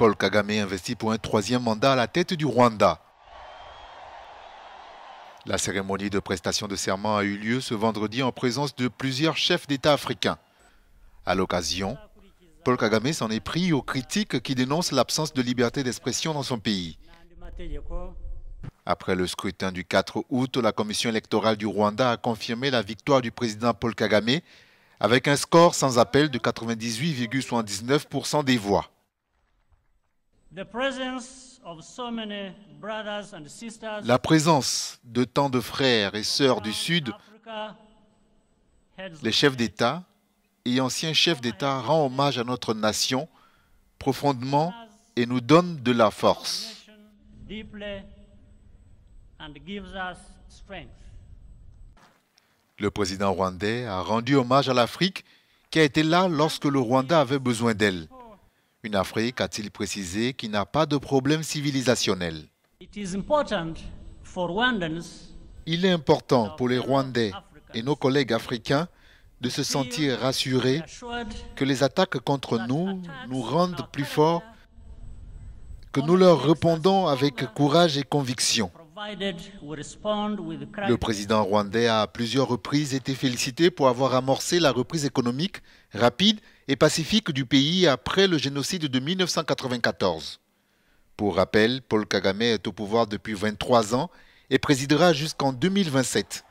Paul Kagame investit pour un troisième mandat à la tête du Rwanda. La cérémonie de prestation de serment a eu lieu ce vendredi en présence de plusieurs chefs d'État africains. À l'occasion, Paul Kagame s'en est pris aux critiques qui dénoncent l'absence de liberté d'expression dans son pays. Après le scrutin du 4 août, la commission électorale du Rwanda a confirmé la victoire du président Paul Kagame avec un score sans appel de 98,79% des voix. La présence de tant de frères et sœurs du Sud, les chefs d'État et anciens chefs d'État rend hommage à notre nation profondément et nous donne de la force. Le président rwandais a rendu hommage à l'Afrique qui a été là lorsque le Rwanda avait besoin d'elle. Une Afrique, a-t-il précisé, qui n'a pas de problème civilisationnel. Il est important pour les Rwandais et nos collègues africains de se sentir rassurés que les attaques contre nous nous rendent plus forts, que nous leur répondons avec courage et conviction. Le président rwandais a à plusieurs reprises été félicité pour avoir amorcé la reprise économique rapide et pacifique du pays après le génocide de 1994. Pour rappel, Paul Kagame est au pouvoir depuis 23 ans et présidera jusqu'en 2027.